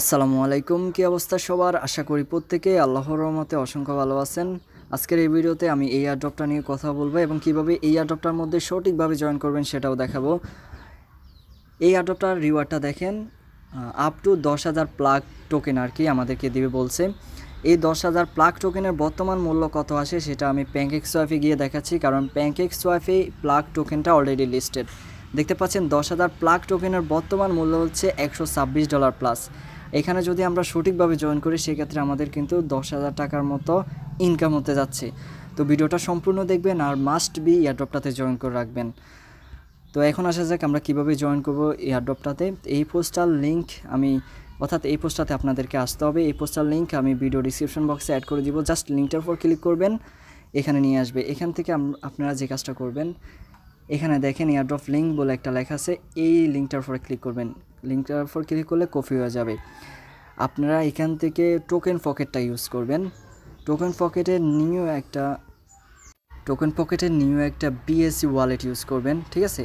আসসালামু আলাইকুম কি অবস্থা সবার আশা করি প্রত্যেকেই আল্লাহর রহমতে অসংখ্য ভালো আছেন আজকের এই ভিডিওতে আমি এই অ্যাডপটা নিয়ে কথা বলবো এবং কিভাবে এই অ্যাডপটার মধ্যে সঠিকভাবে জয়েন করবেন সেটাও দেখাবো এই অ্যাডপটার রিওয়ার্ডটা দেখেন আপ টু দশ হাজার প্লাগ টোকেন আর কি আমাদেরকে দিবে বলছে এই দশ হাজার প্লাগ টোকেনের বর্তমান মূল্য কত আসে সেটা আমি প্যাঙ্কেক সোয়াফে গিয়ে দেখাচ্ছি কারণ প্যাঙ্কেক সোয়াফে প্লাগ টোকেনটা অলরেডি লিস্টেড দেখতে পাচ্ছেন দশ হাজার প্লাগ টোকেনের বর্তমান মূল্য হচ্ছে একশো ডলার প্লাস এখানে যদি আমরা সঠিকভাবে জয়েন করি সেক্ষেত্রে আমাদের কিন্তু দশ হাজার টাকার মতো ইনকাম হতে যাচ্ছে তো ভিডিওটা সম্পূর্ণ দেখবেন আর মাস্ট বি এয়ারড্রপটাতে জয়েন করে রাখবেন তো এখন আসা যাক আমরা কিভাবে জয়েন করব এয়ারড্রপটাতে এই পোস্টার লিঙ্ক আমি অর্থাৎ এই পোস্টটাতে আপনাদেরকে আসতে হবে এই পোস্টার লিঙ্ক আমি ভিডিও ডিসক্রিপশন বক্সে অ্যাড করে দিব জাস্ট লিঙ্কটার উপর ক্লিক করবেন এখানে নিয়ে আসবে এখান থেকে আপনারা যে কাজটা করবেন এখানে দেখেন এয়ারড্রপ লিঙ্ক বলে একটা লেখা আছে এই লিঙ্কটার উপরে ক্লিক করবেন লিঙ্কটার উপর ক্লিক করলে কপি হয়ে যাবে আপনারা এখান থেকে টোকেন পকেটটা ইউজ করবেন টোকেন পকেটে নিউ একটা টোকেন পকেটের নিউ একটা বিএসসি ওয়ালেট ইউজ করবেন ঠিক আছে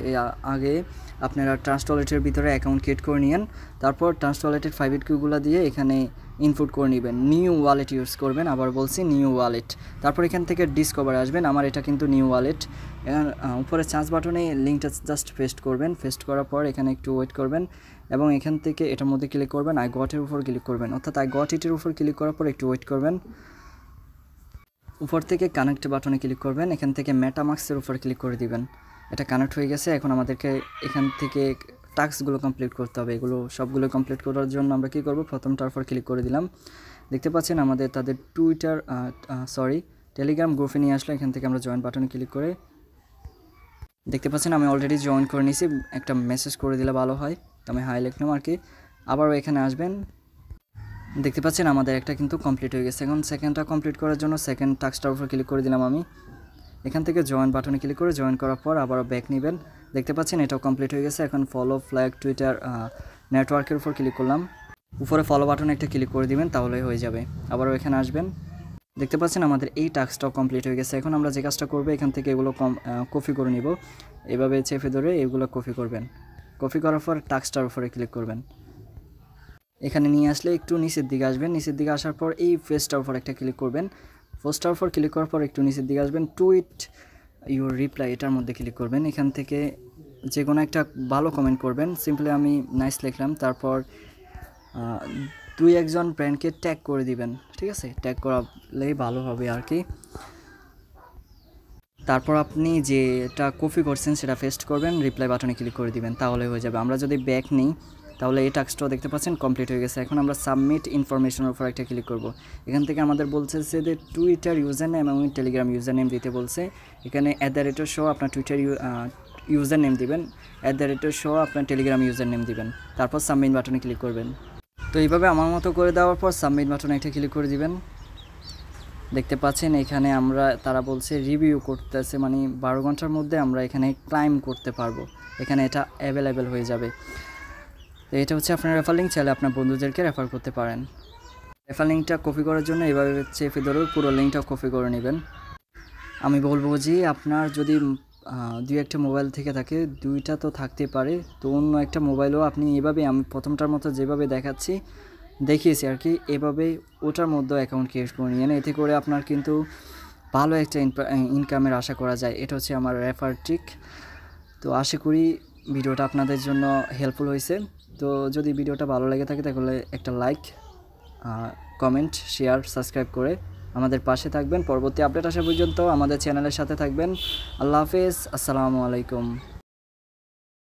আগে আপনারা ট্রান্স ওয়ালেটের ভিতরে অ্যাকাউন্ট ক্রিয়েট করে নিন তারপর ট্রান্স ওয়ালেটের ফাইভ কিউগুলো দিয়ে এখানে ইনপুট করে নেবেন নিউ ওয়ালেট ইউজ করবেন আবার বলছি নিউ ওয়ালেট তারপর এখান থেকে ডিসকভার আসবেন আমার এটা কিন্তু নিউ ওয়ালেট উপরে চার্জ বাটনে লিঙ্কটা জাস্ট পেস্ট করবেন পেস্ট করার পর এখানে একটু ওয়েট করবেন এবং এখান থেকে এটার মধ্যে ক্লিক করবেন আই গটের উপর ক্লিক করবেন অর্থাৎ আই গট ইটের উপর ক্লিক করার পর একটু ওয়েট করবেন উপর থেকে কানেক্ট বাটনে ক্লিক করবেন এখান থেকে মেটামাক্সের উপর ক্লিক করে দিবেন এটা কানেক্ট হয়ে গেছে এখন আমাদেরকে এখান থেকে টাস্কগুলো কমপ্লিট করতে হবে এগুলো সবগুলো কমপ্লিট করার জন্য আমরা কি করব প্রথম টারফার ক্লিক করে দিলাম দেখতে পাচ্ছেন আমাদের তাদের টুইটার সরি টেলিগ্রাম গ্রুপে নিয়ে আসলে এখান থেকে আমরা জয়েন বাটনে ক্লিক করে দেখতে পাচ্ছেন আমি অলরেডি জয়েন করে নিয়েছি একটা মেসেজ করে দিলে ভালো হয় তো আমি হাই লিখলাম আর কি আবারও এখানে আসবেন দেখতে পাচ্ছেন আমাদের একটা কিন্তু কমপ্লিট হয়ে গেছে এখন সেকেন্ডটা কমপ্লিট করার জন্য সেকেন্ড টাস্কটার উপর ক্লিক করে দিলাম আমি এখান থেকে জয়েন বাটনে ক্লিক করে জয়েন করার পর আবারও ব্যাক নেবেন দেখতে পাচ্ছেন এটাও কমপ্লিট হয়ে গেছে এখন ফলো ফ্ল্যাগ টুইটার নেটওয়ার্কের উপর ক্লিক করলাম উপরে ফলো বাটনে একটা ক্লিক করে দিবেন তাহলে হয়ে যাবে আবারও এখানে আসবেন দেখতে পাচ্ছেন আমাদের এই টাস্কটাও কমপ্লিট হয়ে গেছে এখন আমরা যে কাজটা করবো এখান থেকে এগুলো কম কপি করে নিব এভাবে চেপে ধরে এগুলো কপি করবেন কপি করার পর টাস্কটার উপরে ক্লিক করবেন এখানে নিয়ে আসলে একটু নিচের দিকে আসবেন নিচের দিকে আসার পর এই ফেসটার উপর একটা ক্লিক করবেন পোস্টার ফর ক্লিক করার পর একটু নিচের দিকে আসবেন টুইট ইউর রিপ্লাই এটার মধ্যে ক্লিক করবেন এখান থেকে যে কোনো একটা ভালো কমেন্ট করবেন সিম্পলি আমি নাইস লিখলাম তারপর দুই একজন ব্র্যান্ডকে ট্যাগ করে দিবেন ঠিক আছে ট্যাগ করালেই ভালো হবে আর কি তারপর আপনি যেটা কপি করছেন সেটা পেস্ট করবেন রিপ্লাই বাটনে ক্লিক করে দিবেন তাহলে হয়ে যাবে আমরা যদি ব্যাক নিই তাহলে এই টাস্কটাও দেখতে পাচ্ছেন কমপ্লিট হয়ে গেছে এখন আমরা সাবমিট ইনফরমেশনের উপর একটা ক্লিক করব এখান থেকে আমাদের বলছে যে টুইটার ইউজার নেম এবং টেলিগ্রাম ইউজার নেম দিতে বলছে এখানে অ্যাট দ্য রেটের সহ আপনার টুইটার ইউজার নেম দিবেন অ্যাট দ্য রেটের সহ আপনার টেলিগ্রাম ইউজার নেম দিবেন তারপর সাবমিট বাটনে ক্লিক করবেন তো এইভাবে আমার মতো করে দেওয়ার পর সাবমিট বাটনে একটা ক্লিক করে দিবেন দেখতে পাচ্ছেন এখানে আমরা তারা বলছে রিভিউ করতেছে মানে বারো ঘন্টার মধ্যে আমরা এখানে ক্লাইম করতে পারবো এখানে এটা অ্যাভেলেবেল হয়ে যাবে তো এটা হচ্ছে আপনার রেফার লিঙ্ক চাইলে আপনার বন্ধুদেরকে রেফার করতে পারেন রেফার লিঙ্কটা কপি করার জন্য এভাবে হচ্ছে ফিদরের পুরো লিঙ্কটা কপি করে নেবেন আমি বলবো যে আপনার যদি দুই একটা মোবাইল থেকে থাকে দুইটা তো থাকতে পারে তো অন্য একটা মোবাইলও আপনি এভাবে আমি প্রথমটার মতো যেভাবে দেখাচ্ছি দেখিয়েছি আর কি এভাবে ওটার মধ্যে অ্যাকাউন্ট ক্রিয়েট করে নিয়ে এতে করে আপনার কিন্তু ভালো একটা ইনকামের আশা করা যায় এটা হচ্ছে আমার রেফার ট্রিক তো আশা করি ভিডিওটা আপনাদের জন্য হেল্পফুল হয়েছে তো যদি ভিডিওটা ভালো লেগে থাকে তাহলে একটা লাইক কমেন্ট শেয়ার সাবস্ক্রাইব করে আমাদের পাশে থাকবেন পরবর্তী আপডেট আসা পর্যন্ত আমাদের চ্যানেলের সাথে থাকবেন আল্লাহ হাফেজ আসসালামু আলাইকুম